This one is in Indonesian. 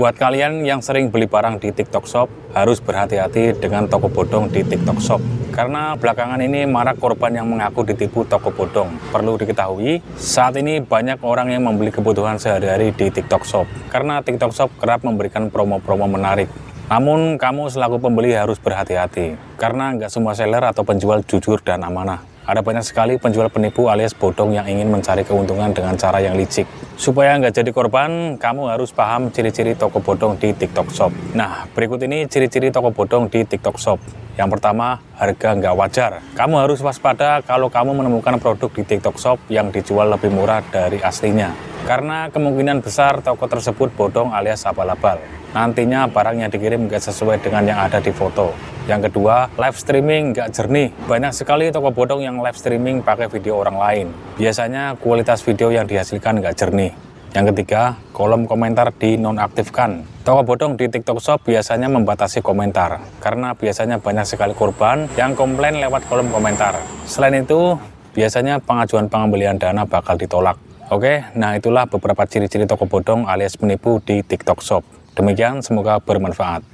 Buat kalian yang sering beli barang di TikTok Shop, harus berhati-hati dengan toko bodong di TikTok Shop. Karena belakangan ini marak korban yang mengaku ditipu toko bodong. Perlu diketahui, saat ini banyak orang yang membeli kebutuhan sehari-hari di TikTok Shop. Karena TikTok Shop kerap memberikan promo-promo menarik. Namun, kamu selaku pembeli harus berhati-hati. Karena nggak semua seller atau penjual jujur dan amanah. Ada banyak sekali penjual penipu alias bodong yang ingin mencari keuntungan dengan cara yang licik. Supaya nggak jadi korban, kamu harus paham ciri-ciri toko bodong di TikTok Shop. Nah, berikut ini ciri-ciri toko bodong di TikTok Shop. Yang pertama, harga nggak wajar. Kamu harus waspada kalau kamu menemukan produk di TikTok Shop yang dijual lebih murah dari aslinya. Karena kemungkinan besar toko tersebut bodong alias abal-abal. Nantinya barang yang dikirim nggak sesuai dengan yang ada di foto. Yang kedua, live streaming nggak jernih. Banyak sekali toko bodong yang live streaming pakai video orang lain. Biasanya kualitas video yang dihasilkan nggak jernih. Yang ketiga, kolom komentar dinonaktifkan. Toko bodong di TikTok Shop biasanya membatasi komentar, karena biasanya banyak sekali korban yang komplain lewat kolom komentar. Selain itu, biasanya pengajuan pengembalian dana bakal ditolak. Oke, nah itulah beberapa ciri-ciri toko bodong alias penipu di TikTok Shop. Demikian, semoga bermanfaat.